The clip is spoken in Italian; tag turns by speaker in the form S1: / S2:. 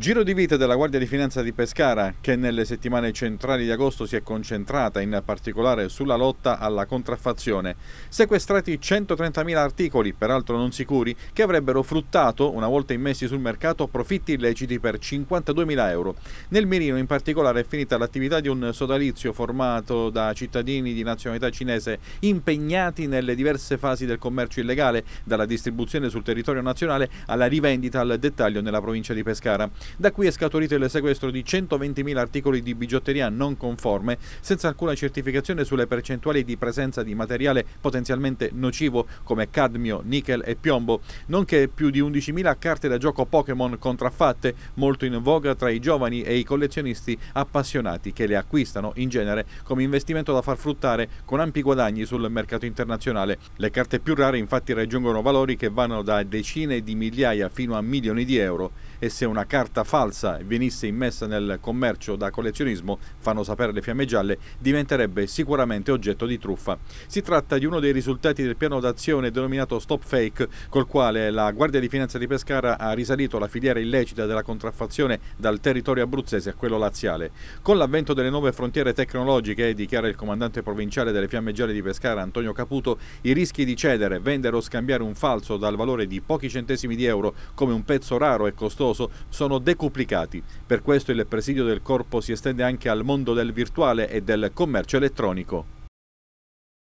S1: Giro di vita della Guardia di Finanza di Pescara che nelle settimane centrali di agosto si è concentrata in particolare sulla lotta alla contraffazione. Sequestrati 130.000 articoli, peraltro non sicuri, che avrebbero fruttato, una volta immessi sul mercato, profitti illeciti per 52.000 euro. Nel mirino in particolare è finita l'attività di un sodalizio formato da cittadini di nazionalità cinese impegnati nelle diverse fasi del commercio illegale, dalla distribuzione sul territorio nazionale alla rivendita al dettaglio nella provincia di Pescara. Da qui è scaturito il sequestro di 120.000 articoli di bigiotteria non conforme, senza alcuna certificazione sulle percentuali di presenza di materiale potenzialmente nocivo come cadmio, nickel e piombo, nonché più di 11.000 carte da gioco Pokémon contraffatte, molto in voga tra i giovani e i collezionisti appassionati che le acquistano in genere come investimento da far fruttare con ampi guadagni sul mercato internazionale. Le carte più rare infatti raggiungono valori che vanno da decine di migliaia fino a milioni di euro e se una carta carta falsa venisse immessa nel commercio da collezionismo, fanno sapere le fiamme gialle, diventerebbe sicuramente oggetto di truffa. Si tratta di uno dei risultati del piano d'azione denominato Stop Fake, col quale la Guardia di Finanza di Pescara ha risalito la filiera illecita della contraffazione dal territorio abruzzese a quello laziale. Con l'avvento delle nuove frontiere tecnologiche, dichiara il comandante provinciale delle fiamme gialle di Pescara Antonio Caputo, i rischi di cedere, vendere o scambiare un falso dal valore di pochi centesimi di euro come un pezzo raro e costoso sono decuplicati. Per questo il presidio del corpo si estende anche al mondo del virtuale e del commercio elettronico.